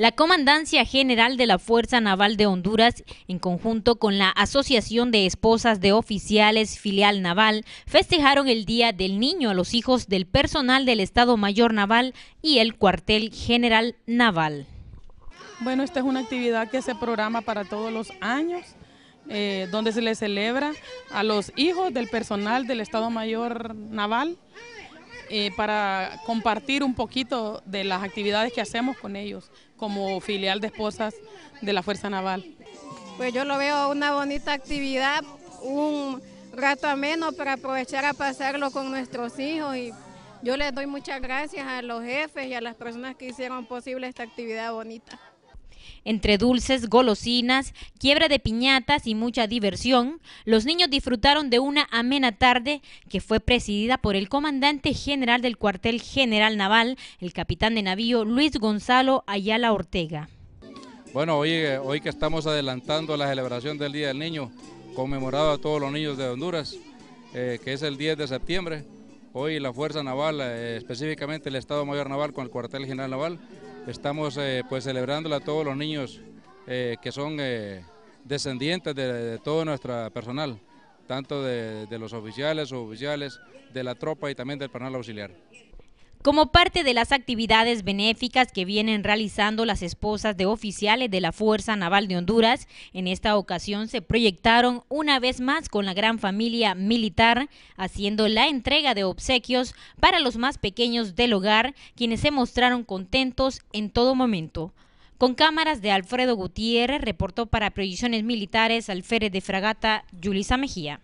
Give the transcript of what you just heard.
La Comandancia General de la Fuerza Naval de Honduras, en conjunto con la Asociación de Esposas de Oficiales Filial Naval, festejaron el Día del Niño a los hijos del personal del Estado Mayor Naval y el Cuartel General Naval. Bueno, esta es una actividad que se programa para todos los años, eh, donde se le celebra a los hijos del personal del Estado Mayor Naval eh, para compartir un poquito de las actividades que hacemos con ellos como filial de esposas de la Fuerza Naval. Pues yo lo veo una bonita actividad, un rato ameno para aprovechar a pasarlo con nuestros hijos y yo les doy muchas gracias a los jefes y a las personas que hicieron posible esta actividad bonita. Entre dulces, golosinas, quiebra de piñatas y mucha diversión, los niños disfrutaron de una amena tarde que fue presidida por el comandante general del cuartel general naval, el capitán de navío Luis Gonzalo Ayala Ortega. Bueno, hoy, eh, que estamos adelantando la celebración del Día del Niño, conmemorado a todos los niños de Honduras, eh, que es el 10 de septiembre, hoy la Fuerza Naval, eh, específicamente el Estado Mayor Naval con el cuartel general naval, Estamos eh, pues a todos los niños eh, que son eh, descendientes de, todo nuestro personal, tanto de, de los oficiales, oficiales, de la tropa y también del personal auxiliar. Como parte de las actividades benéficas que vienen realizando las esposas de oficiales de la Fuerza Naval de Honduras, en esta ocasión se proyectaron una vez más con la gran familia militar, haciendo la entrega de obsequios para los más pequeños del hogar, quienes se mostraron contentos en todo momento. Con cámaras de Alfredo Gutiérrez, reportó para Proyecciones Militares Alférez de Fragata, Yulisa Mejía.